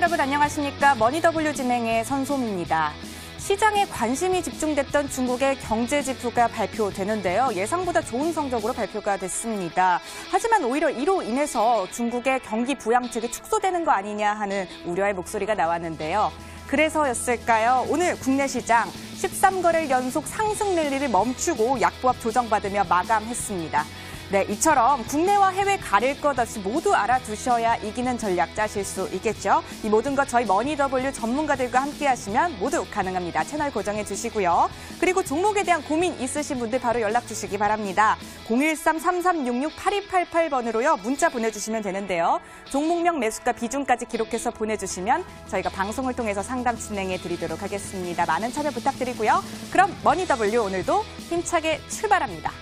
여러분 안녕하십니까. 머니더블유 진행의 선소미입니다. 시장에 관심이 집중됐던 중국의 경제 지표가 발표되는데요. 예상보다 좋은 성적으로 발표가 됐습니다. 하지만 오히려 이로 인해서 중국의 경기 부양책이 축소되는 거 아니냐 하는 우려의 목소리가 나왔는데요. 그래서였을까요? 오늘 국내 시장 1 3거래 연속 상승 랠리를 멈추고 약보합 조정받으며 마감했습니다. 네, 이처럼 국내와 해외 가릴 것 없이 모두 알아두셔야 이기는 전략 짜실 수 있겠죠. 이 모든 것 저희 머니더블유 전문가들과 함께 하시면 모두 가능합니다. 채널 고정해 주시고요. 그리고 종목에 대한 고민 있으신 분들 바로 연락 주시기 바랍니다. 013-3366-8288번으로요. 문자 보내주시면 되는데요. 종목명 매수가 비중까지 기록해서 보내주시면 저희가 방송을 통해서 상담 진행해 드리도록 하겠습니다. 많은 참여 부탁드리고요. 그럼 머니더블유 오늘도 힘차게 출발합니다.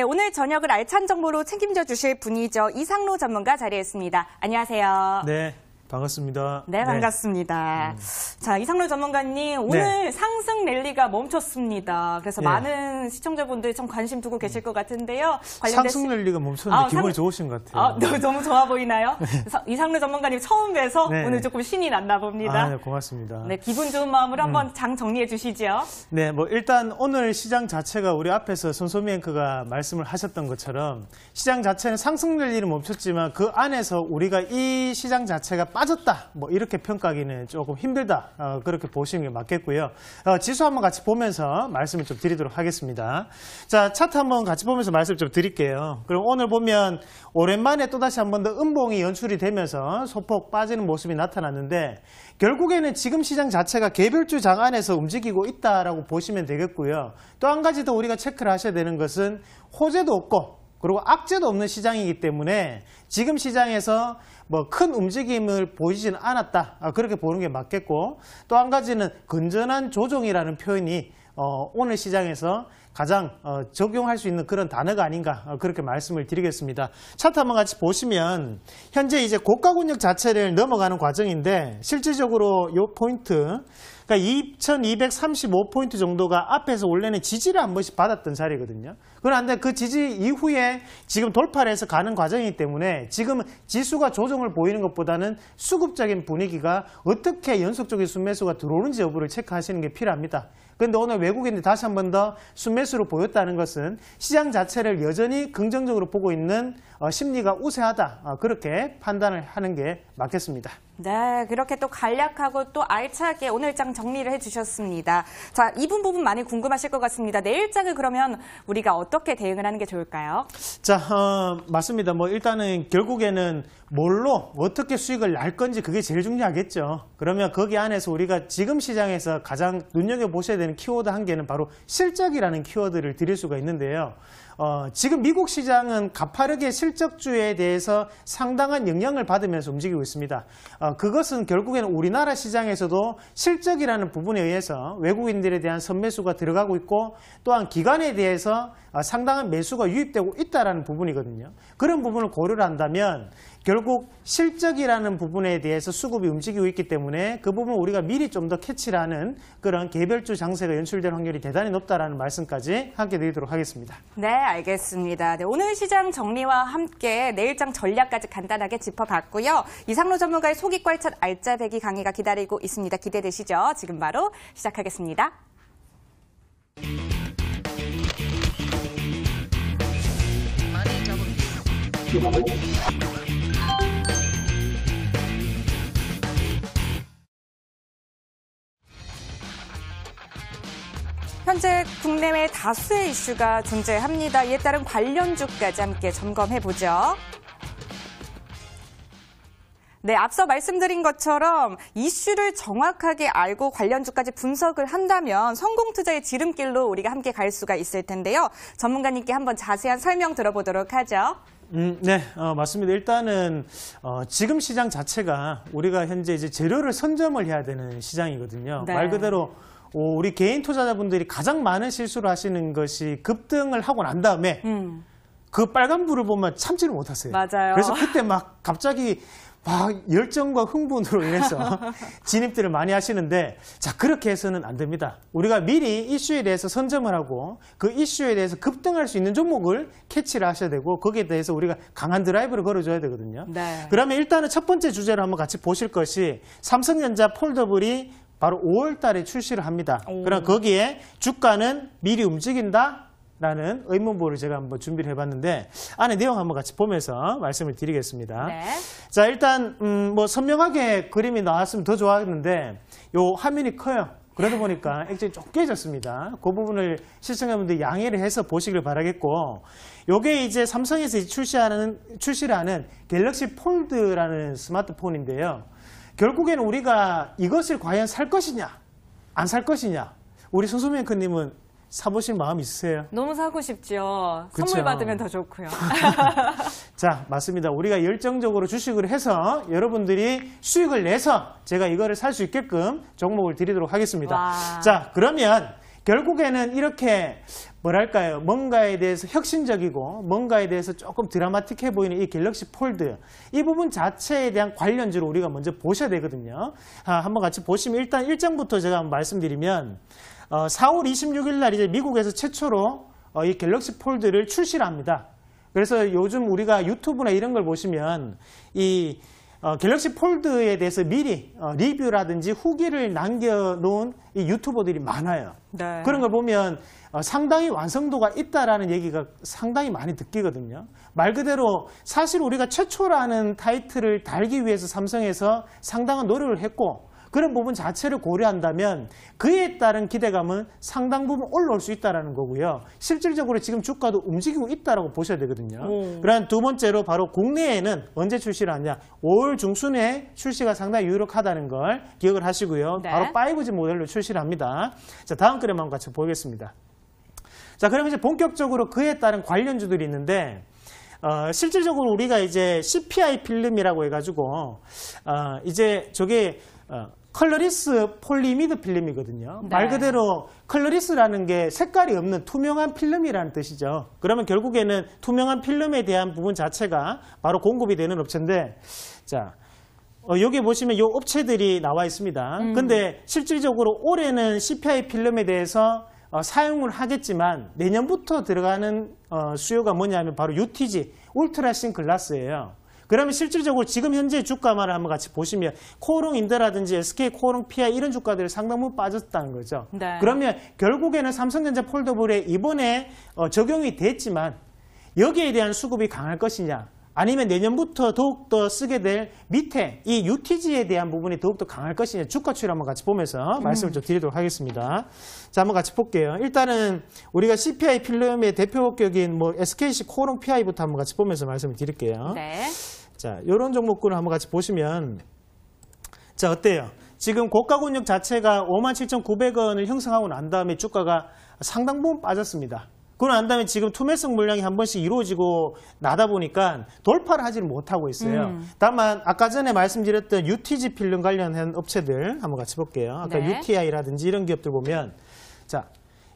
네, 오늘 저녁을 알찬 정보로 책임져 주실 분이죠. 이상로 전문가 자리했습니다. 안녕하세요. 네. 반갑습니다. 네, 네. 반갑습니다. 음. 네. 자, 이상렬 전문가님, 오늘 네. 상승 랠리가 멈췄습니다. 그래서 네. 많은 시청자분들이 참 관심 두고 계실 것 같은데요. 상승 랠리가 멈췄는데 아, 기분이 상... 좋으신 것 같아요. 아, 너무 좋아 보이나요? 네. 이상렬 전문가님 처음 뵈서 네. 오늘 조금 신이 났나 봅니다. 아, 네, 고맙습니다. 네, 기분 좋은 마음으로 한번 음. 장 정리해 주시죠. 네, 뭐 일단 오늘 시장 자체가 우리 앞에서 손소미 앵커가 말씀을 하셨던 것처럼 시장 자체는 상승 랠리는 멈췄지만 그 안에서 우리가 이 시장 자체가 빠졌다. 뭐 이렇게 평가하기는 조금 힘들다. 어, 그렇게 보시는 게 맞겠고요. 어, 지수 한번 같이 보면서 말씀을 좀 드리도록 하겠습니다. 자, 차트 한번 같이 보면서 말씀 을좀 드릴게요. 그럼 오늘 보면 오랜만에 또다시 한 번 더 음봉이 연출이 되면서 소폭 빠지는 모습이 나타났는데 결국에는 지금 시장 자체가 개별주 장 안에서 움직이고 있다라고 보시면 되겠고요. 또 한 가지 더 우리가 체크를 하셔야 되는 것은 호재도 없고 그리고 악재도 없는 시장이기 때문에 지금 시장에서 뭐 큰 움직임을 보이지는 않았다. 아, 그렇게 보는 게 맞겠고 또 한 가지는 건전한 조정이라는 표현이 어, 오늘 시장에서 가장 어, 적용할 수 있는 그런 단어가 아닌가 어, 그렇게 말씀을 드리겠습니다. 차트 한번 같이 보시면 현재 이제 고가 권역 자체를 넘어가는 과정인데 실질적으로 이 포인트 그러니까 2235포인트 정도가 앞에서 원래는 지지를 한 번씩 받았던 자리거든요. 그런데 그 지지 이후에 지금 돌파를 해서 가는 과정이기 때문에 지금 지수가 조정을 보이는 것보다는 수급적인 분위기가 어떻게 연속적인 순매수가 들어오는지 여부를 체크하시는 게 필요합니다. 그런데 오늘 외국인들 이 다시 한 번 더 순매수로 보였다는 것은 시장 자체를 여전히 긍정적으로 보고 있는 어, 심리가 우세하다 어, 그렇게 판단을 하는 게 맞겠습니다. 네, 그렇게 또 간략하고 또 알차게 오늘 장 정리를 해주셨습니다. 자, 이분 부분 많이 궁금하실 것 같습니다. 내일 네, 장을 그러면 우리가 어떻게 대응을 하는 게 좋을까요? 자, 어, 맞습니다. 뭐 일단은 결국에는 뭘로 어떻게 수익을 날 건지 그게 제일 중요하겠죠. 그러면 거기 안에서 우리가 지금 시장에서 가장 눈여겨보셔야 되는 키워드 한 개는 바로 실적이라는 키워드를 드릴 수가 있는데요. 어, 지금 미국 시장은 가파르게 실적주에 대해서 상당한 영향을 받으면서 움직이고 있습니다. 어, 그것은 결국에는 우리나라 시장에서도 실적이라는 부분에 의해서 외국인들에 대한 선매수가 들어가고 있고 또한 기관에 대해서 어, 상당한 매수가 유입되고 있다는 부분이거든요. 그런 부분을 고려를 한다면 결국 실적이라는 부분에 대해서 수급이 움직이고 있기 때문에 그 부분 우리가 미리 좀 더 캐치라는 그런 개별주 장세가 연출될 확률이 대단히 높다라는 말씀까지 하게 되도록 하겠습니다. 네, 알겠습니다. 네, 오늘 시장 정리와 함께 내일장 전략까지 간단하게 짚어봤고요. 이상로 전문가의 속이 괄찬 알짜배기 강의가 기다리고 있습니다. 기대되시죠? 지금 바로 시작하겠습니다. 현재 국내외 다수의 이슈가 존재합니다. 이에 따른 관련주까지 함께 점검해 보죠. 네, 앞서 말씀드린 것처럼 이슈를 정확하게 알고 관련주까지 분석을 한다면 성공 투자의 지름길로 우리가 함께 갈 수가 있을 텐데요. 전문가님께 한번 자세한 설명 들어보도록 하죠. 음, 네, 어, 맞습니다. 일단은 어, 지금 시장 자체가 우리가 현재 이제 재료를 선점을 해야 되는 시장이거든요. 네. 말 그대로 우리 개인 투자자분들이 가장 많은 실수를 하시는 것이 급등을 하고 난 다음에 음. 그 빨간 불을 보면 참지를 못하세요. 맞아요. 그래서 그때 막 갑자기 막 열정과 흥분으로 인해서 진입들을 많이 하시는데 자 그렇게 해서는 안 됩니다. 우리가 미리 이슈에 대해서 선점을 하고 그 이슈에 대해서 급등할 수 있는 종목을 캐치를 하셔야 되고 거기에 대해서 우리가 강한 드라이브를 걸어줘야 되거든요. 네. 그러면 일단은 첫 번째 주제를 한번 같이 보실 것이 삼성전자 폴더블이 바로 5월 달에 출시를 합니다. 오. 그럼 거기에 주가는 미리 움직인다? 라는 의문부를 제가 한번 준비를 해봤는데 안에 내용 한번 같이 보면서 말씀을 드리겠습니다. 네. 자 일단 음, 뭐 선명하게 그림이 나왔으면 더 좋았는데 요 화면이 커요. 그러다 보니까 네. 액정이 좀 깨졌습니다. 그 부분을 시청자분들 양해를 해서 보시길 바라겠고 요게 이제 삼성에서 출시하는 출시를 하는 갤럭시 폴드라는 스마트폰인데요. 결국에는 우리가 이것을 과연 살 것이냐 안 살 것이냐 우리 손수 민크님은 사보실 마음 있으세요? 너무 사고 싶죠. 그쵸? 선물 받으면 더 좋고요. 자, 맞습니다. 우리가 열정적으로 주식을 해서 여러분들이 수익을 내서 제가 이거를 살 수 있게끔 종목을 드리도록 하겠습니다. 와. 자, 그러면 결국에는 이렇게 뭐랄까요 뭔가에 대해서 혁신적이고 뭔가에 대해서 조금 드라마틱해 보이는 이 갤럭시 폴드 이 부분 자체에 대한 관련주를 우리가 먼저 보셔야 되거든요 아, 한번 같이 보시면 일단 일정부터 제가 한번 말씀드리면 어, 4월 26일 날 이제 미국에서 최초로 어, 이 갤럭시 폴드를 출시를 합니다 그래서 요즘 우리가 유튜브나 이런 걸 보시면 이 어, 갤럭시 폴드에 대해서 미리 어, 리뷰라든지 후기를 남겨놓은 이 유튜버들이 많아요. 네. 그런 걸 보면 어, 상당히 완성도가 있다라는 얘기가 상당히 많이 듣기거든요. 말 그대로 사실 우리가 최초라는 타이틀을 달기 위해서 삼성에서 상당한 노력을 했고 그런 부분 자체를 고려한다면 그에 따른 기대감은 상당 부분 올라올 수 있다는 거고요. 실질적으로 지금 주가도 움직이고 있다고 보셔야 되거든요. 음. 그러한 두 번째로 바로 국내에는 언제 출시를 하냐. 5월 중순에 출시가 상당히 유력하다는 걸 기억을 하시고요. 네. 바로 5G 모델로 출시를 합니다. 자, 다음 그림 한번 같이 보겠습니다. 자, 그럼 이제 본격적으로 그에 따른 관련주들이 있는데 어, 실질적으로 우리가 이제 CPI 필름이라고 해가지고 어, 이제 저게 어, 컬러리스 폴리미드 필름이거든요. 네. 말 그대로 컬러리스라는게 색깔이 없는 투명한 필름이라는 뜻이죠. 그러면 결국에는 투명한 필름에 대한 부분 자체가 바로 공급이 되는 업체인데 자 어, 여기 보시면 이 업체들이 나와 있습니다. 음. 근데 실질적으로 올해는 CPI 필름에 대해서 어, 사용을 하겠지만 내년부터 들어가는 어, 수요가 뭐냐면 바로 UTG, 울트라신 글라스예요. 그러면 실질적으로 지금 현재 주가만을 한번 같이 보시면 코오롱 인더라든지 SK 코오롱 PI 이런 주가들이 상당 히 빠졌다는 거죠. 네. 그러면 결국에는 삼성전자 폴더블에 이번에 어, 적용이 됐지만 여기에 대한 수급이 강할 것이냐 아니면 내년부터 더욱더 쓰게 될 밑에 이 UTG에 대한 부분이 더욱더 강할 것이냐 주가 추이를 한번 같이 보면서 음. 말씀을 좀 드리도록 하겠습니다. 자 한번 같이 볼게요. 일단은 우리가 CPI 필름의 대표 격인 뭐 SKC 코롱 PI부터 한번 같이 보면서 말씀을 드릴게요. 네. 자, 이런 종목군을 한번 같이 보시면 자, 어때요? 지금 고가 권역 자체가 57,900원을 형성하고 난 다음에 주가가 상당 부분 빠졌습니다. 그러고 난 다음에 지금 투매성 물량이 한 번씩 이루어지고 나다 보니까 돌파를 하지를 못하고 있어요. 음. 다만 아까 전에 말씀드렸던 UTG 필름 관련한 업체들 한번 같이 볼게요. 아까 네. UTI라든지 이런 기업들 보면 자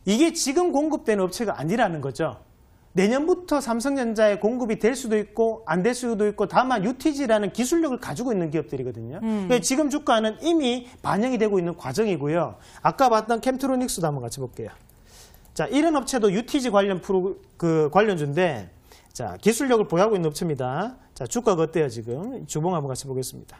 이게 지금 공급되는 업체가 아니라는 거죠. 내년부터 삼성전자에 공급이 될 수도 있고 안 될 수도 있고 다만 UTG라는 기술력을 가지고 있는 기업들이거든요. 음. 지금 주가는 이미 반영이 되고 있는 과정이고요. 아까 봤던 캠트로닉스도 한번 같이 볼게요. 자, 이런 업체도 UTG 관련 프로 그 관련주인데 자, 기술력을 보유하고 있는 업체입니다. 자, 주가가 어때요, 지금? 주봉 한번 같이 보겠습니다.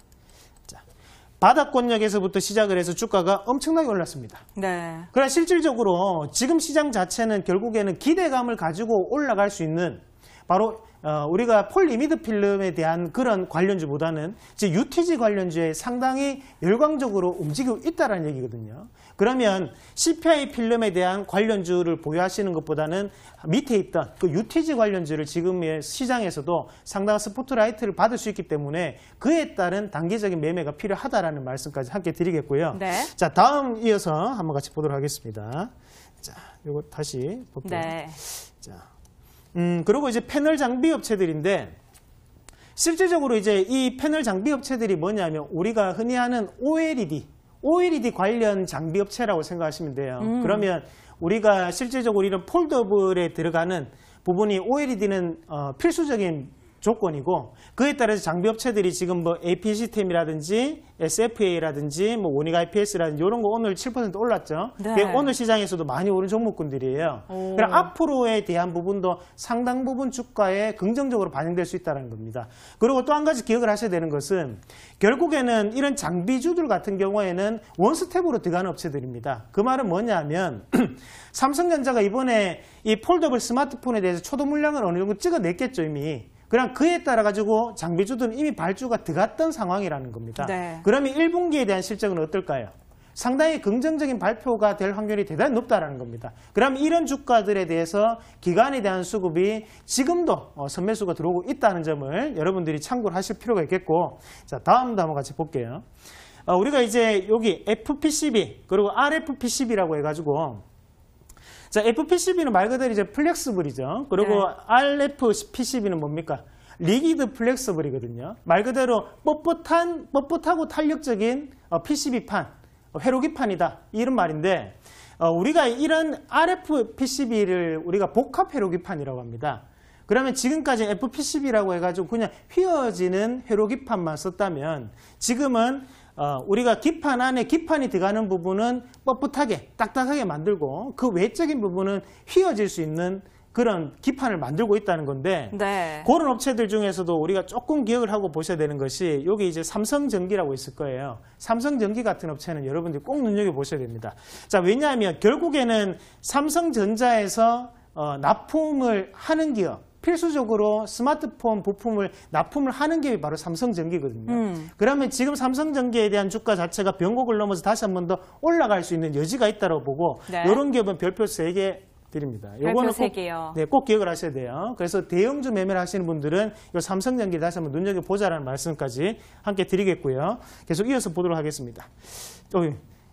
바닥 권역에서부터 시작을 해서 주가가 엄청나게 올랐습니다. 네. 그러나 실질적으로 지금 시장 자체는 결국에는 기대감을 가지고 올라갈 수 있는 바로 어, 우리가 폴리미드 필름에 대한 그런 관련주보다는 이제 UTG 관련주에 상당히 열광적으로 움직이고 있다는 얘기거든요. 그러면 CPI 필름에 대한 관련주를 보유하시는 것보다는 밑에 있던 그 UTG 관련주를 지금의 시장에서도 상당한 스포트라이트를 받을 수 있기 때문에 그에 따른 단계적인 매매가 필요하다라는 말씀까지 함께 드리겠고요. 네. 자, 다음 이어서 한번 같이 보도록 하겠습니다. 자, 이거 다시 볼게요. 네. 자. 음, 그리고 이제 패널 장비 업체들인데 실질적으로 이제 이 패널 장비 업체들이 뭐냐면 우리가 흔히 하는 OLED, OLED 관련 장비 업체라고 생각하시면 돼요. 음. 그러면 우리가 실질적으로 이런 폴더블에 들어가는 부분이 OLED는 어, 필수적인 조건이고 그에 따라서 장비업체들이 지금 뭐 AP 시스템이라든지 SFA라든지 뭐 원익 IPS라든지 이런 거 오늘 7% 올랐죠. 네. 오늘 시장에서도 많이 오른 종목군들이에요. 그럼 앞으로에 대한 부분도 상당 부분 주가에 긍정적으로 반영될 수 있다는 겁니다. 그리고 또 한 가지 기억을 하셔야 되는 것은 결국에는 이런 장비주들 같은 경우에는 원스텝으로 들어가는 업체들입니다. 그 말은 뭐냐면 삼성전자가 이번에 이 폴더블 스마트폰에 대해서 초도 물량을 어느 정도 찍어냈겠죠 이미. 그냥 그에 따라 가지고 장비주들은 이미 발주가 들어갔던 상황이라는 겁니다. 네. 그러면 1분기에 대한 실적은 어떨까요? 상당히 긍정적인 발표가 될 확률이 대단히 높다라는 겁니다. 그럼 이런 주가들에 대해서 기간에 대한 수급이 지금도 어, 선매수가 들어오고 있다는 점을 여러분들이 참고를 하실 필요가 있겠고 자 다음도 한번 같이 볼게요. 어, 우리가 이제 여기 FPCB 그리고 RFPCB라고 해가지고 자, FPCB는 말 그대로 이제 플렉스블이죠. 그리고 네. RFPCB는 뭡니까? 리기드 플렉스블이거든요말 그대로 뻣뻣한, 뻣뻣하고 탄력적인 어, PCB판, 회로기판이다. 이런 말인데, 어, 우리가 이런 RFPCB를 우리가 복합회로기판이라고 합니다. 그러면 지금까지 FPCB라고 해가지고 그냥 휘어지는 회로기판만 썼다면 지금은 어, 우리가 기판 안에 기판이 들어가는 부분은 뻣뻣하게 딱딱하게 만들고 그 외적인 부분은 휘어질 수 있는 그런 기판을 만들고 있다는 건데 네. 그런 업체들 중에서도 우리가 조금 기억을 하고 보셔야 되는 것이 여기 이제 삼성전기라고 있을 거예요. 삼성전기 같은 업체는 여러분들꼭 눈여겨보셔야 됩니다. 자 왜냐하면 결국에는 삼성전자에서 어, 납품을 하는 기업 필수적으로 스마트폰 부품을 납품을 하는 게 바로 삼성전기거든요. 음. 그러면 지금 삼성전기에 대한 주가 자체가 변곡을 넘어서 다시 한 번 더 올라갈 수 있는 여지가 있다고 보고 네. 이런 기업은 별표 세 개 드립니다. 요거는 꼭, 네, 꼭 기억을 하셔야 돼요. 그래서 대형주 매매를 하시는 분들은 요 삼성전기 다시 한 번 눈여겨보자라는 말씀까지 함께 드리겠고요. 계속 이어서 보도록 하겠습니다.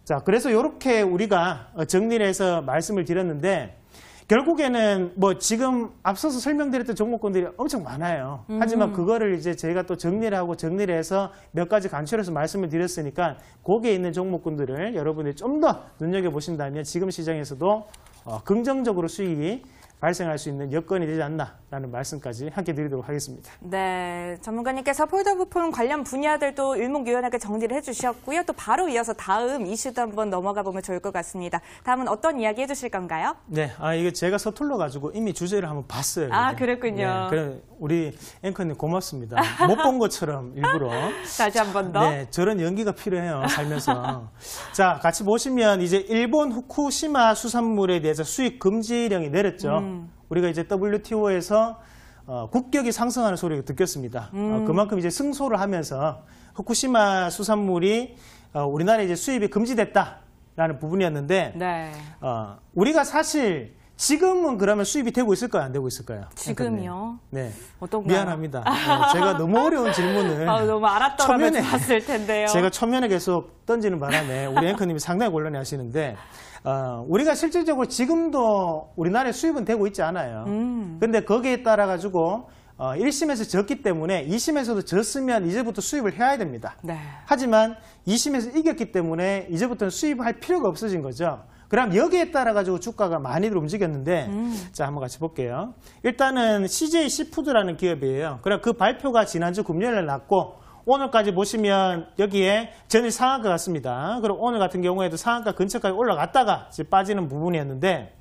자, 그래서 이렇게 우리가 어, 정리를 해서 말씀을 드렸는데 결국에는 뭐 지금 앞서서 설명드렸던 종목군들이 엄청 많아요. 음. 하지만 그거를 이제 저희가 또 정리를 하고 정리를 해서 몇 가지 간추려서 말씀을 드렸으니까 거기에 있는 종목군들을 여러분들이 좀 더 눈여겨보신다면 지금 시장에서도 어, 긍정적으로 수익이 발생할 수 있는 여건이 되지 않나라는 말씀까지 함께 드리도록 하겠습니다. 네, 전문가님께서 폴더부폰 관련 분야들도 일목요연하게 정리를 해주셨고요. 또 바로 이어서 다음 이슈도 한번 넘어가 보면 좋을 것 같습니다. 다음은 어떤 이야기 해주실 건가요? 네, 아 이게 제가 서툴러 가지고 이미 주제를 한번 봤어요. 아, 그랬군요. 네, 그래, 우리 앵커님 고맙습니다. 못 본 것처럼 일부러. 다시 한 번 더. 네, 저런 연기가 필요해요, 살면서. 자, 같이 보시면 이제 일본 후쿠시마 수산물에 대해서 수입 금지령이 내렸죠. 음. 우리가 이제 WTO에서 어, 국격이 상승하는 소리를 듣겠습니다. 어, 음. 어, 그만큼 이제 승소를 하면서 후쿠시마 수산물이 어, 우리나라에 이제 수입이 금지됐다라는 부분이었는데 네. 어, 우리가 사실 지금은 그러면 수입이 되고 있을까요? 안 되고 있을까요? 지금요? 네. 어떤가요? 미안합니다. 네, 제가 너무 어려운 질문을. 아, 너무 알았더면에 봤을 텐데요. 제가 초면에 계속 던지는 바람에 우리 앵커님이 상당히 곤란해 하시는데, 어, 우리가 실질적으로 지금도 우리나라에 수입은 되고 있지 않아요. 음. 근데 거기에 따라가지고, 어, 1심에서 졌기 때문에 2심에서도 졌으면 이제부터 수입을 해야 됩니다. 네. 하지만 2심에서 이겼기 때문에 이제부터는 수입할 필요가 없어진 거죠. 그럼 여기에 따라 가지고 주가가 많이들 움직였는데 음. 자 한번 같이 볼게요. 일단은 CJ 시푸드라는 기업이에요. 그럼 그 발표가 지난주 금요일에 났고 오늘까지 보시면 여기에 전일 상한가 같습니다. 그럼 오늘 같은 경우에도 상한가 근처까지 올라갔다가 빠지는 부분이었는데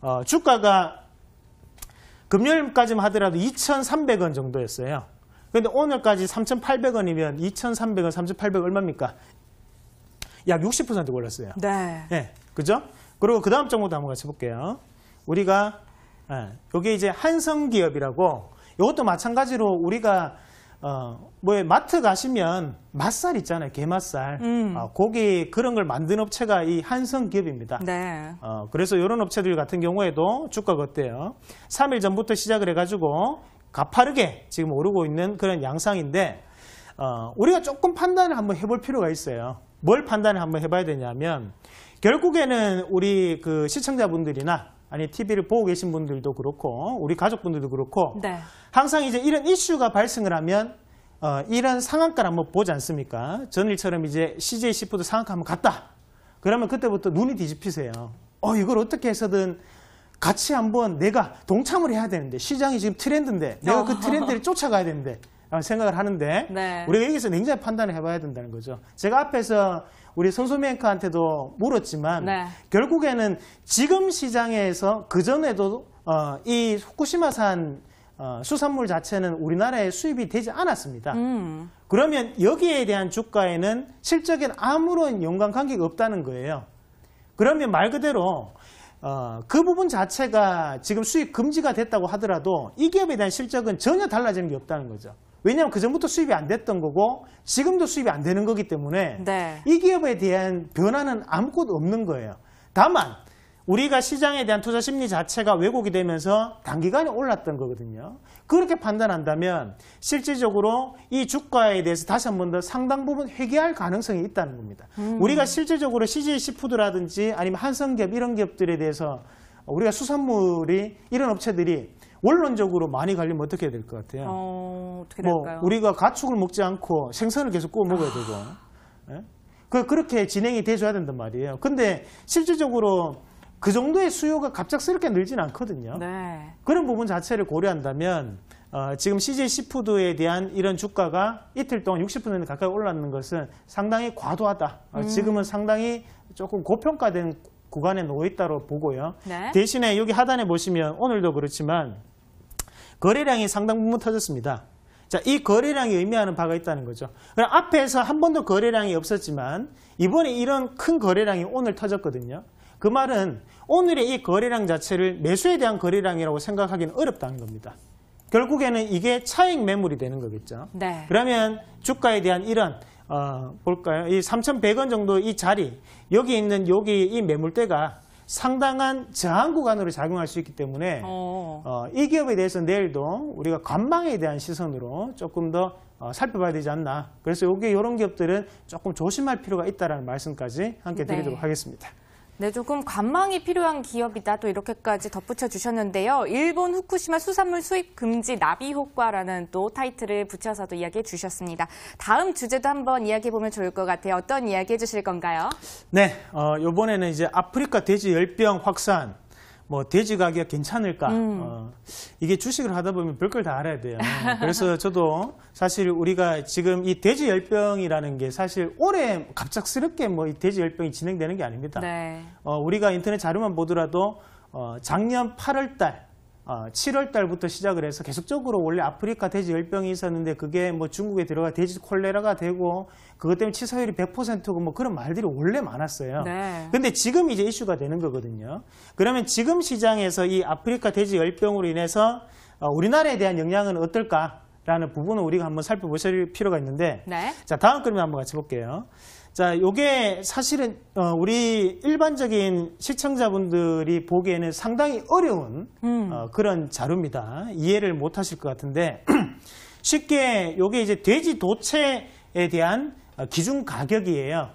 어, 주가가 금요일까지만 하더라도 2,300원 정도였어요. 그런데 오늘까지 3,800원이면 2,300원, 3,800원 얼마입니까? 약60% 올랐어요. 네. 네. 그죠? 그리고 그 다음 정보도 한번 같이 볼게요. 우리가 예, 이게 이제 한성기업이라고 이것도 마찬가지로 우리가 어, 뭐 마트 가시면 맛살 있잖아요. 개맛살 음. 어, 아, 고기 그런 걸 만든 업체가 이 한성기업입니다. 네. 어, 그래서 이런 업체들 같은 경우에도 주가가 어때요? 3일 전부터 시작을 해가지고 가파르게 지금 오르고 있는 그런 양상인데 어, 우리가 조금 판단을 한번 해볼 필요가 있어요. 뭘 판단을 한번 해봐야 되냐면 결국에는 우리 그 시청자분들이나 아니 TV를 보고 계신 분들도 그렇고 우리 가족분들도 그렇고 네. 항상 이제 이런 이슈가 발생을 하면 어, 이런 상한가를 한번 보지 않습니까? 전일처럼 이제 CJ 시푸드 상한가 한번 갔다. 그러면 그때부터 눈이 뒤집히세요. 어 이걸 어떻게 해서든 같이 한번 내가 동참을 해야 되는데 시장이 지금 트렌드인데 내가 그 어. 트렌드를 쫓아가야 되는데 생각을 하는데 네. 우리가 여기서 냉정히 판단을 해봐야 된다는 거죠. 제가 앞에서 우리 선수메이커한테도 물었지만 네. 결국에는 지금 시장에서 그전에도 어, 이 후쿠시마산 어, 수산물 자체는 우리나라에 수입이 되지 않았습니다. 음. 그러면 여기에 대한 주가에는 실적엔 아무런 연관 관계가 없다는 거예요. 그러면 말 그대로 어, 그 부분 자체가 지금 수입 금지가 됐다고 하더라도 이 기업에 대한 실적은 전혀 달라지는 게 없다는 거죠. 왜냐하면 그전부터 수입이 안 됐던 거고 지금도 수입이 안 되는 거기 때문에 네. 이 기업에 대한 변화는 아무것도 없는 거예요. 다만 우리가 시장에 대한 투자 심리 자체가 왜곡이 되면서 단기간에 올랐던 거거든요. 그렇게 판단한다면 실질적으로 이 주가에 대해서 다시 한 번 더 상당 부분 회귀할 가능성이 있다는 겁니다. 음. 우리가 실질적으로 CJ c 푸드라든지 아니면 한성기업 이런 기업들에 대해서 우리가 수산물이 이런 업체들이 원론적으로 많이 갈리면 어떻게 해야 될 것 같아요? 어, 떻게 뭐 될까요? 우리가 가축을 먹지 않고 생선을 계속 구워 먹어야 되고 예? 그, 그렇게 진행이 돼줘야 된단 말이에요. 근데 실질적으로 그 정도의 수요가 갑작스럽게 늘지는 않거든요. 네. 그런 부분 자체를 고려한다면 어, 지금 CJ 시푸드에 대한 이런 주가가 이틀 동안 60% 가까이 올랐는 것은 상당히 과도하다. 어, 음. 지금은 상당히 조금 고평가된 구간에 놓여 있다고 보고요. 네. 대신에 여기 하단에 보시면 오늘도 그렇지만 거래량이 상당 부분 터졌습니다. 자, 이 거래량이 의미하는 바가 있다는 거죠. 그럼 앞에서 한 번도 거래량이 없었지만 이번에 이런 큰 거래량이 오늘 터졌거든요. 그 말은 오늘의 이 거래량 자체를 매수에 대한 거래량이라고 생각하기는 어렵다는 겁니다. 결국에는 이게 차익 매물이 되는 거겠죠. 네. 그러면 주가에 대한 이런 어, 볼까요? 이 3,100원 정도 이 자리, 여기 있는 여기 이 매물대가 상당한 저항 구간으로 작용할 수 있기 때문에 어. 어, 이 기업에 대해서 내일도 우리가 관망에 대한 시선으로 조금 더 어, 살펴봐야 되지 않나. 그래서 여기 이런 기업들은 조금 조심할 필요가 있다는 말씀까지 함께 네. 드리도록 네. 하겠습니다. 네, 조금 관망이 필요한 기업이다 또 이렇게까지 덧붙여 주셨는데요. 일본 후쿠시마 수산물 수입 금지 나비 효과라는 또 타이틀을 붙여서도 이야기해 주셨습니다. 다음 주제도 한번 이야기해 보면 좋을 것 같아요. 어떤 이야기 해 주실 건가요? 네, 어, 이번에는 이제 아프리카 돼지 열병 확산 뭐 돼지 가격 괜찮을까? 음. 어, 이게 주식을 하다 보면 별걸 다 알아야 돼요. 그래서 저도 사실 우리가 지금 이 돼지 열병이라는 게 사실 올해 갑작스럽게 뭐 이 돼지 열병이 진행되는 게 아닙니다. 네. 어, 우리가 인터넷 자료만 보더라도 어, 작년 8월 달 7월 아, 달부터 시작을 해서 계속적으로 원래 아프리카 돼지 열병이 있었는데 그게 뭐 중국에 들어가 돼지 콜레라가 되고 그것 때문에 치사율이 100%고 뭐 그런 말들이 원래 많았어요. 네. 근데 지금 이제 이슈가 되는 거거든요. 그러면 지금 시장에서 이 아프리카 돼지 열병으로 인해서 어, 우리나라에 대한 영향은 어떨까라는 부분을 우리가 한번 살펴보실 필요가 있는데 네. 자 다음 그림 한번 같이 볼게요. 자, 요게 사실은 어, 우리 일반적인 시청자분들이 보기에는 상당히 어려운 음. 어, 그런 자료입니다. 이해를 못 하실 것 같은데 쉽게 요게 이제 돼지 도체에 대한 어, 기준 가격이에요.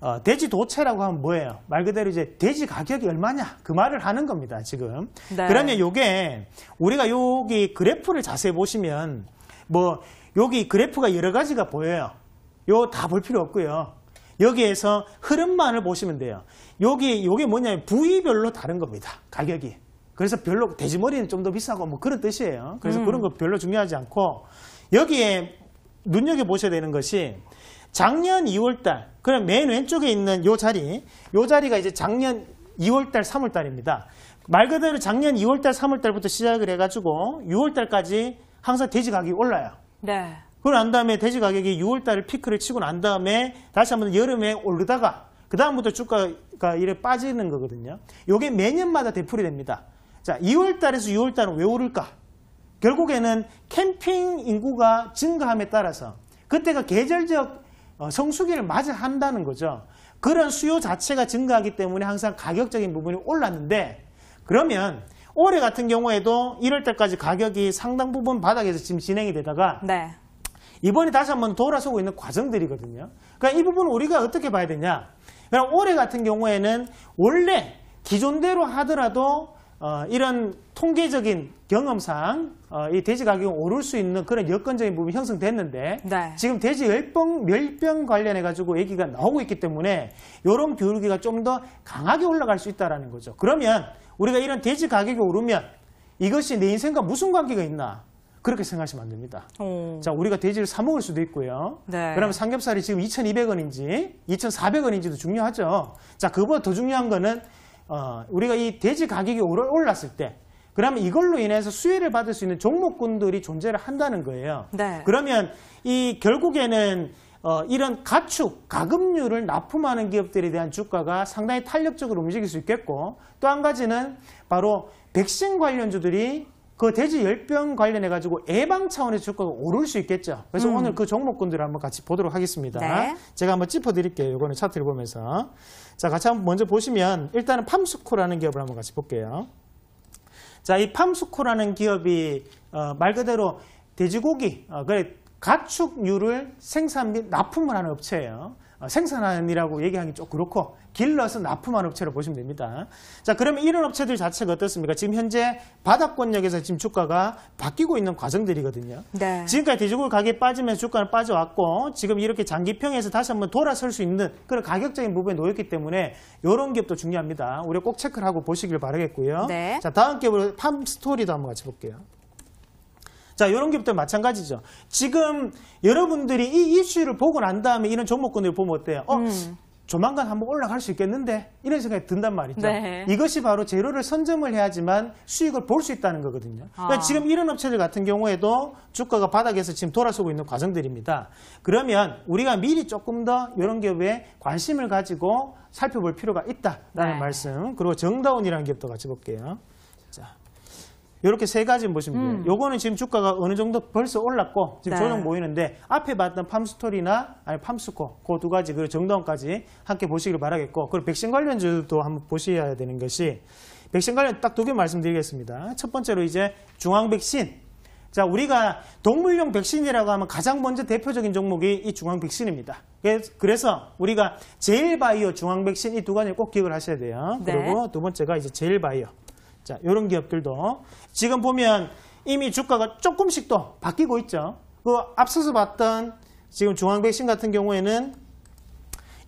어, 돼지 도체라고 하면 뭐예요? 말 그대로 이제 돼지 가격이 얼마냐 그 말을 하는 겁니다 지금. 네. 그러면 요게 우리가 여기 그래프를 자세히 보시면 뭐 여기 그래프가 여러 가지가 보여요. 요 다 볼 필요 없고요. 여기에서 흐름만을 보시면 돼요. 여기 이게 뭐냐면 부위별로 다른 겁니다. 가격이. 그래서 별로 돼지머리는 좀 더 비싸고 뭐 그런 뜻이에요. 그래서 음. 그런 거 별로 중요하지 않고 여기에 눈여겨 보셔야 되는 것이 작년 2월달 그럼 맨 왼쪽에 있는 요 자리 요 자리가 이제 작년 2월달 3월달입니다. 말 그대로 작년 2월달 3월달부터 시작을 해가지고 6월달까지 항상 돼지 가격이 올라요. 네. 그걸 난 다음에 돼지 가격이 6월달에 피크를 치고 난 다음에 다시 한번 여름에 오르다가 그 다음부터 주가가 이래 빠지는 거거든요. 이게 매년마다 되풀이 됩니다. 자, 2월달에서 6월달은 왜 오를까? 결국에는 캠핑 인구가 증가함에 따라서 그때가 계절적 어, 성수기를 맞이 한다는 거죠. 그런 수요 자체가 증가하기 때문에 항상 가격적인 부분이 올랐는데 그러면 올해 같은 경우에도 1월달까지 가격이 상당 부분 바닥에서 지금 진행이 되다가 네. 이번에 다시 한번 돌아서고 있는 과정들이거든요. 그러니까 이 부분을 우리가 어떻게 봐야 되냐. 그럼 올해 같은 경우에는 원래 기존대로 하더라도 어, 이런 통계적인 경험상 어, 이 돼지 가격이 오를 수 있는 그런 여건적인 부분이 형성됐는데 네. 지금 돼지 열병, 멸병 관련해 가지고 얘기가 나오고 있기 때문에 이런 교류기가좀 더 강하게 올라갈 수 있다는 라 거죠. 그러면 우리가 이런 돼지 가격이 오르면 이것이 내 인생과 무슨 관계가 있나? 그렇게 생각하시면 안 됩니다. 오. 자, 우리가 돼지를 사 먹을 수도 있고요. 네. 그러면 삼겹살이 지금 2,200원인지 2,400원인지도 중요하죠. 자, 그보다 더 중요한 거는 어, 우리가 이 돼지 가격이 올랐을 때 그러면 이걸로 인해서 수혜를 받을 수 있는 종목군들이 존재를 한다는 거예요. 네. 그러면 이 결국에는 어, 이런 가축, 가금류를 납품하는 기업들에 대한 주가가 상당히 탄력적으로 움직일 수 있겠고 또 한 가지는 바로 백신 관련주들이 그 돼지 열병 관련해 가지고 예방 차원의서주가 오를 수 있겠죠. 그래서 음. 오늘 그 종목군들을 한번 같이 보도록 하겠습니다. 네. 제가 한번 짚어드릴게요. 이거는 차트를 보면서 자 같이 한번 먼저 보시면 일단은 팜스코라는 기업을 한번 같이 볼게요. 자이 팜스코라는 기업이 어, 말 그대로 돼지고기 어, 그래 가축류를 생산 및 납품을 하는 업체예요. 어, 생산이라고 얘기하기 좀 그렇고 길러서 납품한 업체로 보시면 됩니다. 자 그러면 이런 업체들 자체가 어떻습니까? 지금 현재 바닥권역에서 지금 주가가 바뀌고 있는 과정들이거든요. 네. 지금까지 돼지고 가격이 빠지면서 주가는 빠져왔고 지금 이렇게 장기평에서 다시 한번 돌아설 수 있는 그런 가격적인 부분에 놓였기 때문에 이런 기업도 중요합니다. 우리 꼭 체크를 하고 보시길 바라겠고요. 네. 자 다음 기업으로 팜스토리도 한번 같이 볼게요. 자 이런 것부터 마찬가지죠. 지금 여러분들이 이 이슈를 보고 난 다음에 이런 종목군을 보면 어때요? 어, 음. 조만간 한번 올라갈 수 있겠는데 이런 생각이 든단 말이죠. 네. 이것이 바로 재료를 선점을 해야지만 수익을 볼 수 있다는 거거든요. 아. 그러니까 지금 이런 업체들 같은 경우에도 주가가 바닥에서 지금 돌아서고 있는 과정들입니다. 그러면 우리가 미리 조금 더 이런 기업에 관심을 가지고 살펴볼 필요가 있다라는 네. 말씀 그리고 정다운이라는 기업도 같이 볼게요. 이렇게 세 가지 보시면 돼요. 음. 요거는 지금 주가가 어느 정도 벌써 올랐고 지금 네. 조정 보이는데 앞에 봤던 팜스토리나 아니 팜스코 그 두 가지 그 정다운까지 함께 보시길 바라겠고 그리고 백신 관련주도 한번 보셔야 되는 것이 백신 관련 딱 두 개 말씀드리겠습니다. 첫 번째로 이제 중앙 백신 자, 우리가 동물용 백신이라고 하면 가장 먼저 대표적인 종목이 이 중앙 백신입니다. 그래서 우리가 제일바이오 중앙 백신 이 두 가지 꼭 기억을 하셔야 돼요. 네. 그리고 두 번째가 이제 제일바이오. 자, 이런 기업들도 지금 보면 이미 주가가 조금씩 또 바뀌고 있죠. 그 앞서서 봤던 지금 중앙백신 같은 경우에는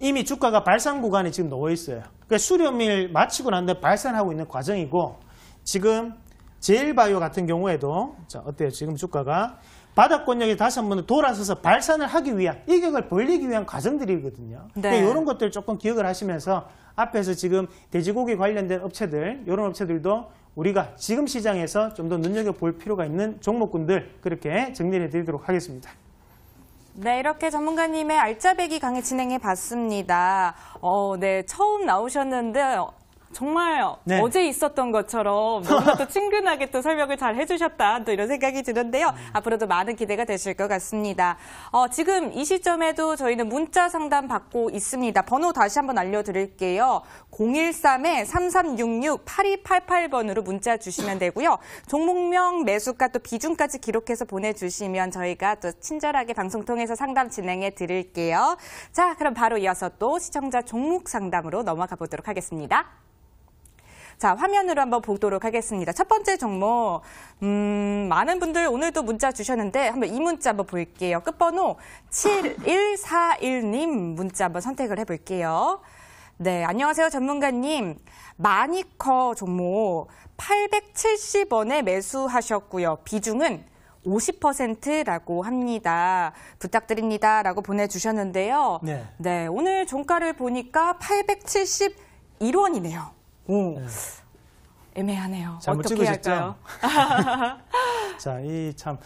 이미 주가가 발산 구간에 지금 놓여 있어요. 그러니까 수렴일 마치고 난 다음에 발산하고 있는 과정이고 지금 제일바이오 같은 경우에도 자, 어때요? 지금 주가가 바닥 권역에 다시 한번 돌아서서 발산을 하기 위한 이격을 벌리기 위한 과정들이거든요. 네. 이런 그러니까 것들 조금 기억을 하시면서 앞에서 지금 돼지고기 관련된 업체들 이런 업체들도 우리가 지금 시장에서 좀 더 눈여겨볼 필요가 있는 종목군들 그렇게 정리해 드리도록 하겠습니다. 네, 이렇게 전문가님의 알짜배기 강의 진행해 봤습니다. 어, 네, 처음 나오셨는데 정말 네. 어제 있었던 것처럼 너무또 친근하게 또 설명을 잘 해주셨다 또 이런 생각이 드는데요. 음. 앞으로도 많은 기대가 되실 것 같습니다. 어, 지금 이 시점에도 저희는 문자 상담 받고 있습니다. 번호 다시 한번 알려드릴게요. 013-3366-8288번으로 문자 주시면 되고요. 종목명, 매수가 또 비중까지 기록해서 보내주시면 저희가 또 친절하게 방송 통해서 상담 진행해 드릴게요. 자, 그럼 바로 이어서 또 시청자 종목 상담으로 넘어가 보도록 하겠습니다. 자, 화면으로 한번 보도록 하겠습니다. 첫 번째 종목, 음, 많은 분들 오늘도 문자 주셨는데 한번 이 문자 한번 볼게요. 끝번호 7141님 문자 한번 선택을 해볼게요. 네, 안녕하세요, 전문가님. 마니커 종목 870원에 매수하셨고요. 비중은 50%라고 합니다. 부탁드립니다. 라고 보내주셨는데요. 네. 네, 오늘 종가를 보니까 871원이네요. 오. 네. 애매하네요. 잘못 찍으셨죠? 할까 자, 이 참,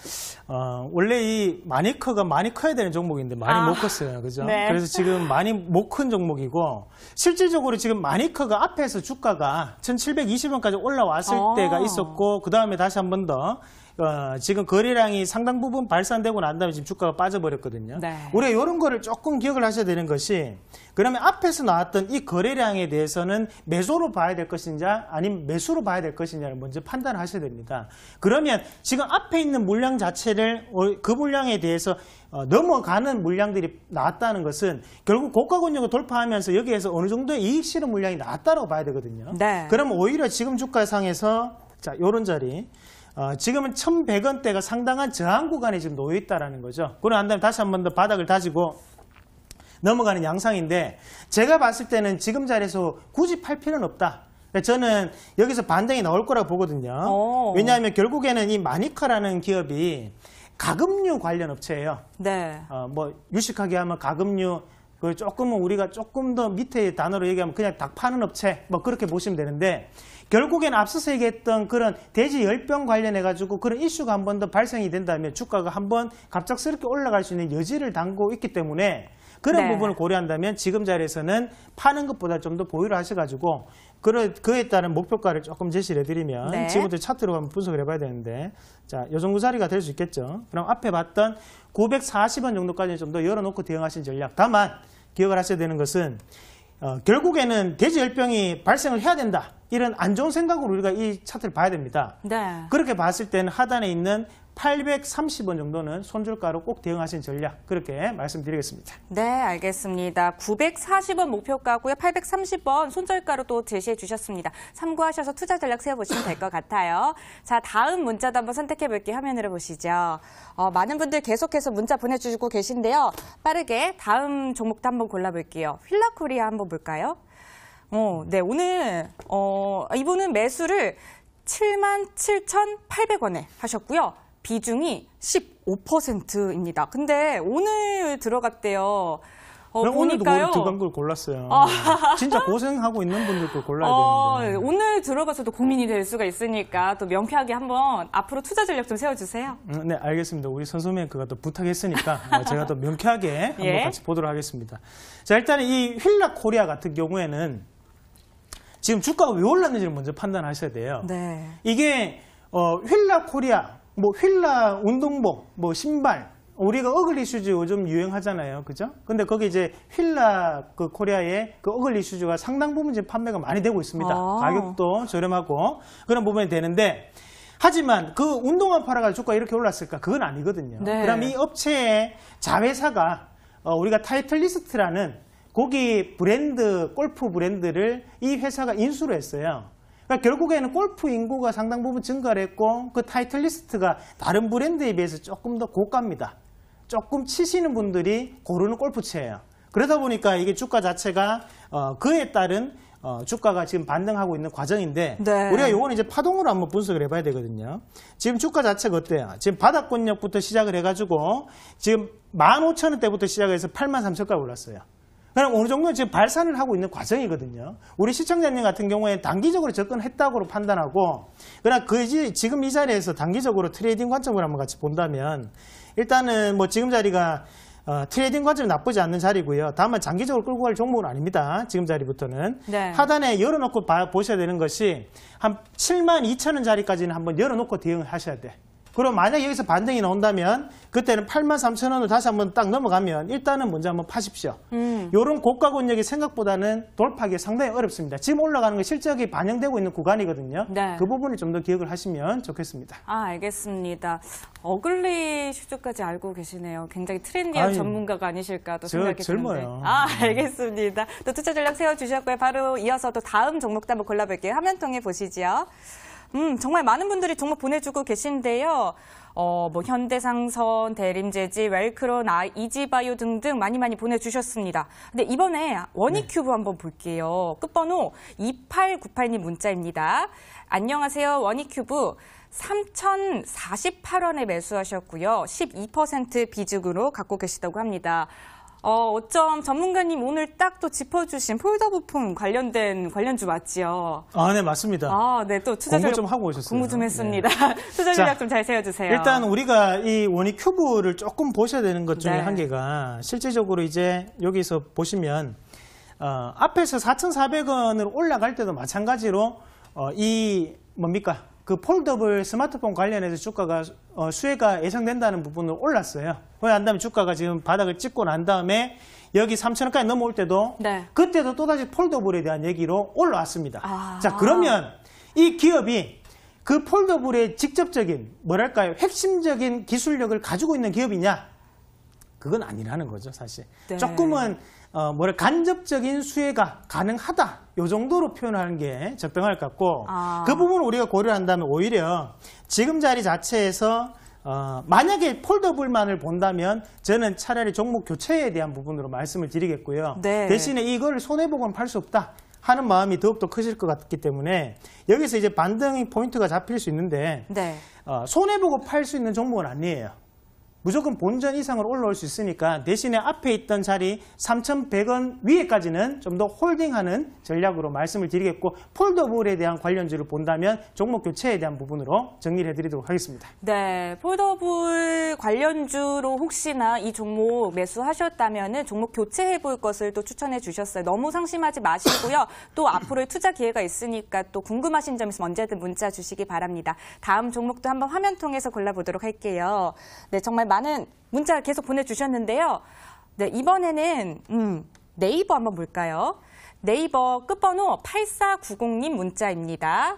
어, 원래 이 많이 커가 많이 커야 되는 종목인데 많이 아, 못 컸어요. 그죠? 네. 그래서 지금 많이 못 큰 종목이고, 실질적으로 지금 많이 커가 앞에서 주가가 1720원까지 올라왔을 어. 때가 있었고, 그 다음에 다시 한 번 더, 어, 지금 거래량이 상당 부분 발산되고 난 다음에 지금 주가가 빠져버렸거든요. 네. 우리가 이런 거를 조금 기억을 하셔야 되는 것이 그러면 앞에서 나왔던 이 거래량에 대해서는 매수로 봐야 될 것인지 아니면 매수로 봐야 될 것이냐를 먼저 판단을 하셔야 됩니다. 그러면 지금 앞에 있는 물량 자체를 어, 그 물량에 대해서 어, 넘어가는 물량들이 나왔다는 것은 결국 고가 권역을 돌파하면서 여기에서 어느 정도의 이익 실현 물량이 나왔다고 봐야 되거든요. 네. 그럼 오히려 지금 주가상에서 자, 요런 자리 어, 지금은 1100원대가 상당한 저항 구간에 지금 놓여 있다는 라 거죠. 그러고 난 다음에 다시 한 번 더 바닥을 다지고 넘어가는 양상인데 제가 봤을 때는 지금 자리에서 굳이 팔 필요는 없다. 그러니까 저는 여기서 반등이 나올 거라고 보거든요. 오. 어. 왜냐하면 결국에는 이 마니카라는 기업이 가금류 관련 업체예요. 네. 어, 뭐 유식하게 하면 가금류 그 조금은 우리가 조금 더 밑에 단어로 얘기하면 그냥 닭 파는 업체 뭐 그렇게 보시면 되는데 결국엔 앞서서 얘기했던 그런 돼지 열병 관련해 가지고 그런 이슈가 한 번 더 발생이 된다면 주가가 한 번 갑작스럽게 올라갈 수 있는 여지를 담고 있기 때문에 그런 네. 부분을 고려한다면 지금 자리에서는 파는 것보다 좀 더 보유를 하셔가지고 그러, 그에 따른 목표가를 조금 제시를 해드리면 네. 지금부터 차트로 한번 분석을 해봐야 되는데 자, 요 정도 자리가 될 수 있겠죠. 그럼 앞에 봤던 940원 정도까지 는좀 더 열어놓고 대응하신 전략. 다만 기억을 하셔야 되는 것은 어, 결국에는 돼지열병이 발생을 해야 된다. 이런 안 좋은 생각으로 우리가 이 차트를 봐야 됩니다. 네. 그렇게 봤을 때는 하단에 있는 830원 정도는 손절가로 꼭 대응하신 전략 그렇게 말씀드리겠습니다. 네, 알겠습니다. 940원 목표가고요. 830원 손절가로 또 제시해 주셨습니다. 참고하셔서 투자 전략 세워보시면 될 것 같아요. 자, 다음 문자도 한번 선택해 볼게요. 화면으로 보시죠. 어, 많은 분들 계속해서 문자 보내주고 시 계신데요. 빠르게 다음 종목도 한번 골라볼게요. 휠라코리아 한번 볼까요? 어, 네, 오늘 어, 이분은 매수를 77,800원에 하셨고요. 비중이 15%입니다. 근데 오늘 들어갔대요. 어, 네, 보니까요. 오늘 들어간 걸 골랐어요. 아. 네. 진짜 고생하고 있는 분들 걸 골라야 어, 되는데. 네. 오늘 들어가서도 고민이 될 수가 있으니까 또 명쾌하게 한번 앞으로 투자 전략 좀 세워주세요. 음, 네, 알겠습니다. 우리 선수님 그가 부탁했으니까 제가 또 명쾌하게 한번 예. 같이 보도록 하겠습니다. 자, 일단 이 휠라 코리아 같은 경우에는 지금 주가가 왜 올랐는지를 먼저 판단하셔야 돼요. 네. 이게 어, 휠라 코리아 뭐 휠라, 운동복, 뭐 신발, 우리가 어글리 슈즈 요즘 유행하잖아요. 그죠? 근데 거기 이제 휠라 그 코리아의 그 어글리 슈즈가 상당 부분 지금 판매가 많이 되고 있습니다. 아 가격도 저렴하고 그런 부분이 되는데 하지만 그 운동화 팔아갈 주가 이렇게 올랐을까? 그건 아니거든요. 네. 그럼 이 업체의 자회사가 어, 우리가 타이틀리스트라는 고기 브랜드 골프 브랜드를 이 회사가 인수를 했어요. 그러니까 결국에는 골프 인구가 상당 부분 증가를 했고 그 타이틀리스트가 다른 브랜드에 비해서 조금 더 고가입니다. 조금 치시는 분들이 고르는 골프채예요. 그러다 보니까 이게 주가 자체가 어, 그에 따른 어, 주가가 지금 반등하고 있는 과정인데 네. 우리가 요거는 이제 파동으로 한번 분석을 해봐야 되거든요. 지금 주가 자체가 어때요? 지금 바닥권역부터 시작을 해가지고 지금 15,000원대부터 시작해서 83,000원까지 올랐어요. 그럼 어느 정도 지금 발산을 하고 있는 과정이거든요. 우리 시청자님 같은 경우에 단기적으로 접근했다고 판단하고 그러나 그 지금 이 자리에서 단기적으로 트레이딩 관점을 한번 같이 본다면 일단은 뭐 지금 자리가 어, 트레이딩 관점이 나쁘지 않는 자리고요. 다만 장기적으로 끌고 갈 종목은 아닙니다. 지금 자리부터는. 네. 하단에 열어놓고 봐, 보셔야 되는 것이 한 7만 2천 원 자리까지는 한번 열어놓고 대응하셔야 돼. 그럼 만약 여기서 반등이 나온다면 그때는 8만 3천 원을 다시 한번 딱 넘어가면 일단은 먼저 한번 파십시오. 음. 이런 고가 권역이 생각보다는 돌파하기 상당히 어렵습니다. 지금 올라가는 게 실적이 반영되고 있는 구간이거든요. 네. 그 부분을 좀 더 기억을 하시면 좋겠습니다. 아 알겠습니다. 어글리 슈즈까지 알고 계시네요. 굉장히 트렌디한 아유, 전문가가 아니실까 또 생각이 드는데. 아 알겠습니다. 또 투자 전략 세워주셨고요. 바로 이어서 또 다음 종목도 한번 골라볼게요. 화면 통해 보시죠 음, 정말 많은 분들이 정말 보내주고 계신데요. 어, 뭐 현대상선, 대림재지 웰크론, 아, 이지바이오 등등 많이 많이 보내주셨습니다. 근데 이번에 원익큐브 네. 한번 볼게요. 끝번호 2898님 문자입니다. 안녕하세요. 원익큐브. 3,048원에 매수하셨고요. 12% 비중으로 갖고 계시다고 합니다. 어, 어쩜 전문가님 오늘 딱 또 짚어주신 폴더 부품 관련된 관련주 맞지요? 아, 네, 맞습니다. 아, 네, 또 투자 공부 좀 하고 오셨어요. 공부 좀 예. 했습니다. 네. 투자 전략 좀잘 세워주세요. 일단 우리가 이 원익 큐브를 조금 보셔야 되는 것 중에 네. 한 개가 실질적으로 이제 여기서 보시면 어, 앞에서 4,400원으로 올라갈 때도 마찬가지로 어, 이 뭡니까? 그 폴더블 스마트폰 관련해서 주가가 어, 수혜가 예상된다는 부분으로 올랐어요. 그러난 다음에 주가가 지금 바닥을 찍고 난 다음에 여기 3천원까지 넘어올 때도 네. 그때도 또다시 폴더블에 대한 얘기로 올라왔습니다. 아. 자 그러면 이 기업이 그 폴더블의 직접적인 뭐랄까요 핵심적인 기술력을 가지고 있는 기업이냐 그건 아니라는 거죠 사실 네. 조금은 어, 뭐랄 간접적인 수혜가 가능하다. 요 정도로 표현하는 게 적당할 것 같고 아. 그 부분을 우리가 고려한다면 오히려 지금 자리 자체에서 어, 만약에 폴더블만을 본다면 저는 차라리 종목 교체에 대한 부분으로 말씀을 드리겠고요. 네. 대신에 이걸 손해보고는 팔 수 없다. 하는 마음이 더욱더 커질 것 같기 때문에 여기서 이제 반등 포인트가 잡힐 수 있는데 네. 어, 손해보고 팔 수 있는 종목은 아니에요. 무조건 본전 이상으로 올라올 수 있으니까 대신에 앞에 있던 자리 3,100원 위에까지는 좀 더 홀딩하는 전략으로 말씀을 드리겠고 폴더블에 대한 관련주를 본다면 종목 교체에 대한 부분으로 정리를 해드리도록 하겠습니다. 네, 폴더블 관련주로 혹시나 이 종목 매수하셨다면 종목 교체해 볼 것을 또 추천해 주셨어요. 너무 상심하지 마시고요. 또 앞으로의 투자 기회가 있으니까 또 궁금하신 점 있으면 언제든 문자 주시기 바랍니다. 다음 종목도 한번 화면 통해서 골라보도록 할게요. 네, 정말 많은 문자 계속 보내주셨는데요. 네, 이번에는 음, 네이버 한번 볼까요? 네이버 끝번호 8490님 문자입니다.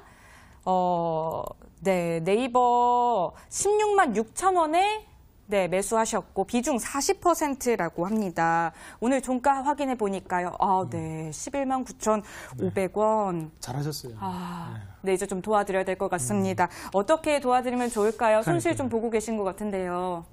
어, 네, 네이버 16만 6천 원에 네, 매수하셨고 비중 40%라고 합니다. 오늘 종가 확인해 보니까요. 아, 음. 네. 11만 9,500원. 네, 잘하셨어요. 아, 네. 네. 이제 좀 도와드려야 될것 음. 같습니다. 음. 어떻게 도와드리면 좋을까요? 손실 좀 보고 계신 것 같은데요.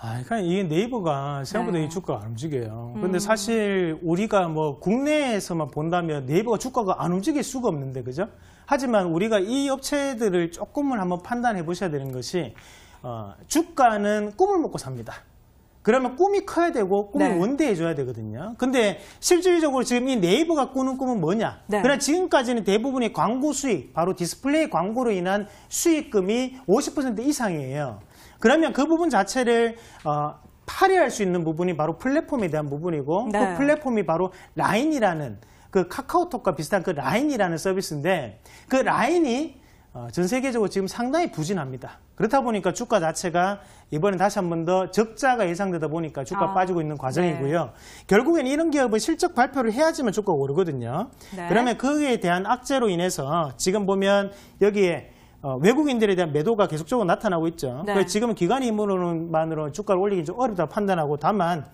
아, 그러니까 이게 네이버가 생각보다 네. 이 주가가 안 움직여요. 음. 근데 사실 우리가 뭐 국내에서만 본다면 네이버가 주가가 안 움직일 수가 없는데, 그죠? 하지만 우리가 이 업체들을 조금을 한번 판단해 보셔야 되는 것이, 어, 주가는 꿈을 먹고 삽니다. 그러면 꿈이 커야 되고 꿈을 네. 원대해줘야 되거든요. 근데 실질적으로 지금 이 네이버가 꾸는 꿈은 뭐냐? 네. 그러나 지금까지는 대부분의 광고 수익, 바로 디스플레이 광고로 인한 수익금이 50% 이상이에요. 그러면 그 부분 자체를 어, 파리할수 있는 부분이 바로 플랫폼에 대한 부분이고 그 네. 그 플랫폼이 바로 라인이라는 그 카카오톡과 비슷한 그 라인이라는 서비스인데 그 라인이 어, 전 세계적으로 지금 상당히 부진합니다. 그렇다 보니까 주가 자체가 이번에 다시 한 번 더 적자가 예상되다 보니까 주가 아, 빠지고 있는 과정이고요. 네. 결국엔 이런 기업은 실적 발표를 해야지만 주가가 오르거든요. 네. 그러면 거기에 대한 악재로 인해서 지금 보면 여기에 어, 외국인들에 대한 매도가 계속적으로 나타나고 있죠. 네. 지금은 기간의 힘으로만으로 주가를 올리기 좀 어렵다고 판단하고 다만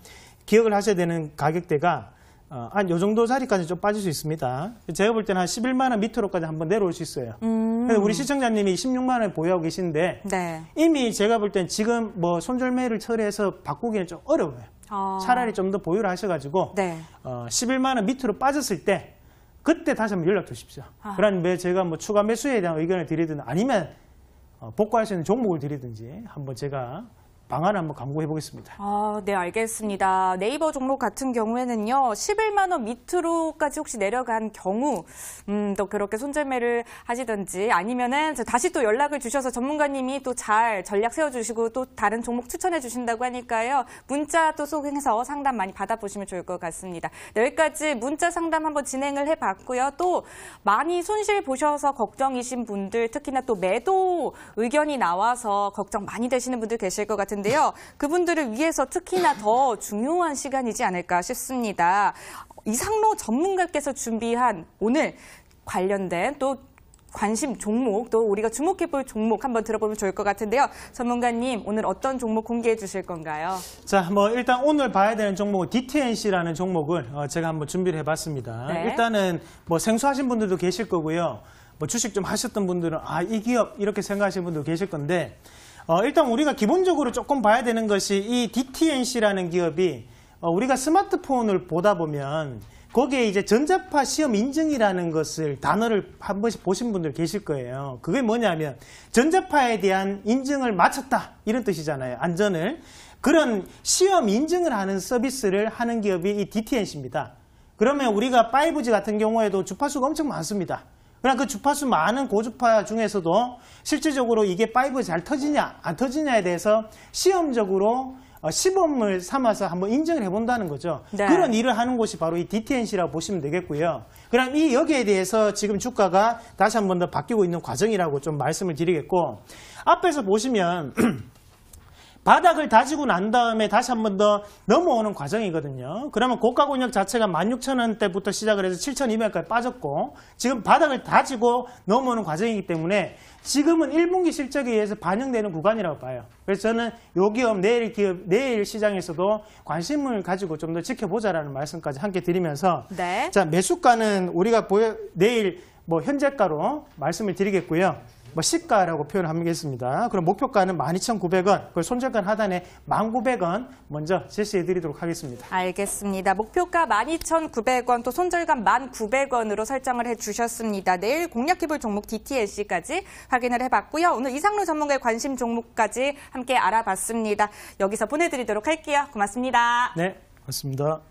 기억을 하셔야 되는 가격대가 어, 한요 정도 자리까지 좀 빠질 수 있습니다. 제가 볼 때는 한 11만 원 밑으로까지 한번 내려올 수 있어요. 음. 그래서 우리 시청자님이 16만 원을 보유하고 계신데 네. 이미 제가 볼 땐 지금 뭐 손절매를 처리해서 바꾸기는 좀 어려워요. 어. 차라리 좀 더 보유를 하셔가지고 네. 어, 11만 원 밑으로 빠졌을 때 그때 다시 한번 연락 주십시오. 아. 그러면 왜 제가 뭐 추가 매수에 대한 의견을 드리든 아니면 어, 복구할 수 있는 종목을 드리든지 한번 제가 방안을 한번 강구해 보겠습니다. 아, 네, 알겠습니다. 네이버 종목 같은 경우에는요. 11만 원 밑으로까지 혹시 내려간 경우 음, 또 그렇게 손절매를 하시든지 아니면은 다시 또 연락을 주셔서 전문가님이 또 잘 전략 세워 주시고 또 다른 종목 추천해 주신다고 하니까요. 문자 또 소개해서 상담 많이 받아 보시면 좋을 것 같습니다. 네, 여기까지 문자 상담 한번 진행을 해 봤고요. 또 많이 손실 보셔서 걱정이신 분들 특히나 또 매도 의견이 나와서 걱정 많이 되시는 분들 계실 것 같은데 텐데요. 그분들을 위해서 특히나 더 중요한 시간이지 않을까 싶습니다. 이상로 전문가께서 준비한 오늘 관련된 또 관심 종목 또 우리가 주목해 볼 종목 한번 들어보면 좋을 것 같은데요. 전문가님 오늘 어떤 종목 공개해 주실 건가요? 자, 뭐 일단 오늘 봐야 되는 종목은 DTNC라는 종목을 어, 제가 한번 준비를 해봤습니다. 네. 일단은 뭐 생소하신 분들도 계실 거고요. 뭐 주식 좀 하셨던 분들은 아이 기업 이렇게 생각하시는 분도 계실 건데 어, 일단 우리가 기본적으로 조금 봐야 되는 것이 이 DTNC라는 기업이 어, 우리가 스마트폰을 보다 보면 거기에 이제 전자파 시험 인증이라는 것을 단어를 한 번씩 보신 분들 계실 거예요. 그게 뭐냐면 전자파에 대한 인증을 마쳤다 이런 뜻이잖아요. 안전을 그런 시험 인증을 하는 서비스를 하는 기업이 이 DTNC입니다. 그러면 우리가 5G 같은 경우에도 주파수가 엄청 많습니다. 그러나 그 주파수 많은 고주파 중에서도 실질적으로 이게 5잘 터지냐 안 터지냐에 대해서 시험적으로 어, 시범을 삼아서 한번 인정을 해본다는 거죠. 네. 그런 일을 하는 곳이 바로 이 DTNC라고 보시면 되겠고요. 그럼 이 여기에 대해서 지금 주가가 다시 한번 더 바뀌고 있는 과정이라고 좀 말씀을 드리겠고 앞에서 보시면 바닥을 다지고 난 다음에 다시 한 번 더 넘어오는 과정이거든요. 그러면 고가 권역 자체가 16,000원대부터 시작을 해서 7,200원까지 빠졌고 지금 바닥을 다지고 넘어오는 과정이기 때문에 지금은 1분기 실적에 의해서 반영되는 구간이라고 봐요. 그래서 저는 요 기업 내일 기업 내일 시장에서도 관심을 가지고 좀 더 지켜보자라는 말씀까지 함께 드리면서 네. 자 매수가는 우리가 보여 내일 뭐 현재가로 말씀을 드리겠고요. 뭐 시가라고 표현하겠습니다. 그럼 목표가는 12,900원, 그걸 손절가 하단에 1,900원 먼저 제시해드리도록 하겠습니다. 알겠습니다. 목표가 12,900원 또 손절감 1,900원으로 설정을 해주셨습니다. 내일 공략해볼 종목 DTLC까지 확인을 해봤고요. 오늘 이상로 전문가의 관심 종목까지 함께 알아봤습니다. 여기서 보내드리도록 할게요. 고맙습니다. 네, 고맙습니다.